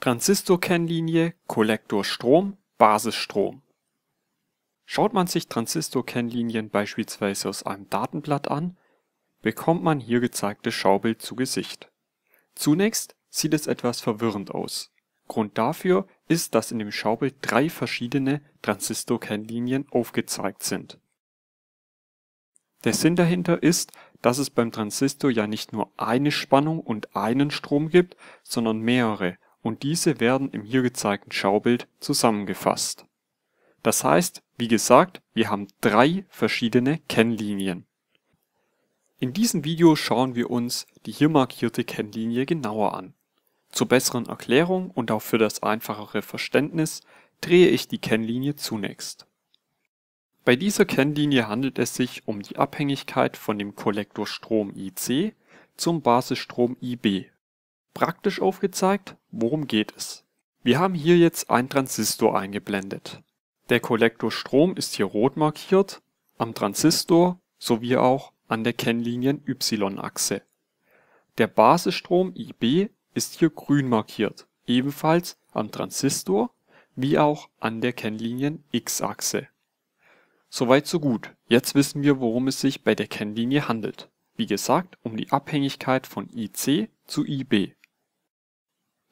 Transistorkennlinie, Kollektorstrom, Basisstrom. Schaut man sich Transistorkennlinien beispielsweise aus einem Datenblatt an, bekommt man hier gezeigtes Schaubild zu Gesicht. Zunächst sieht es etwas verwirrend aus. Grund dafür ist, dass in dem Schaubild drei verschiedene Transistorkennlinien aufgezeigt sind. Der Sinn dahinter ist, dass es beim Transistor ja nicht nur eine Spannung und einen Strom gibt, sondern mehrere und diese werden im hier gezeigten Schaubild zusammengefasst. Das heißt, wie gesagt, wir haben drei verschiedene Kennlinien. In diesem Video schauen wir uns die hier markierte Kennlinie genauer an. Zur besseren Erklärung und auch für das einfachere Verständnis drehe ich die Kennlinie zunächst. Bei dieser Kennlinie handelt es sich um die Abhängigkeit von dem Kollektorstrom IC zum Basisstrom IB. Praktisch aufgezeigt Worum geht es? Wir haben hier jetzt einen Transistor eingeblendet. Der Kollektor Strom ist hier rot markiert, am Transistor sowie auch an der Kennlinien y-Achse. Der Basisstrom IB ist hier grün markiert, ebenfalls am Transistor wie auch an der Kennlinien x-Achse. Soweit so gut, jetzt wissen wir worum es sich bei der Kennlinie handelt. Wie gesagt, um die Abhängigkeit von IC zu IB.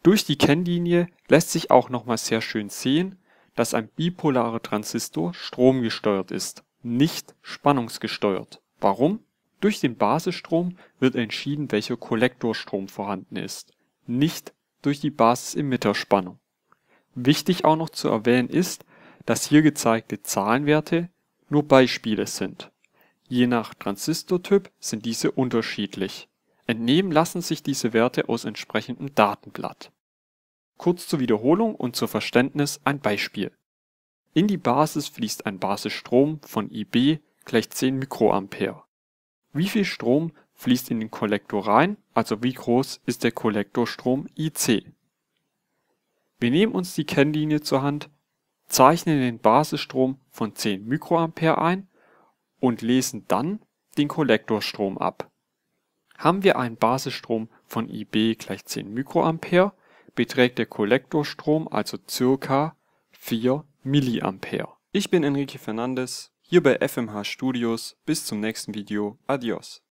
Durch die Kennlinie lässt sich auch nochmal sehr schön sehen, dass ein bipolarer Transistor stromgesteuert ist, nicht spannungsgesteuert. Warum? Durch den Basisstrom wird entschieden, welcher Kollektorstrom vorhanden ist, nicht durch die Basis-Emitter-Spannung. Wichtig auch noch zu erwähnen ist, dass hier gezeigte Zahlenwerte nur Beispiele sind. Je nach Transistortyp sind diese unterschiedlich Entnehmen lassen sich diese Werte aus entsprechendem Datenblatt. Kurz zur Wiederholung und zur Verständnis ein Beispiel. In die Basis fließt ein Basisstrom von IB gleich 10 Mikroampere. Wie viel Strom fließt in den Kollektor rein, also wie groß ist der Kollektorstrom IC? Wir nehmen uns die Kennlinie zur Hand, zeichnen den Basisstrom von 10 Mikroampere ein und lesen dann den Kollektorstrom ab. Haben wir einen Basisstrom von IB gleich 10 Mikroampere, beträgt der Kollektorstrom also ca. 4 mA. Ich bin Enrique Fernandes, hier bei FMH Studios, bis zum nächsten Video, adios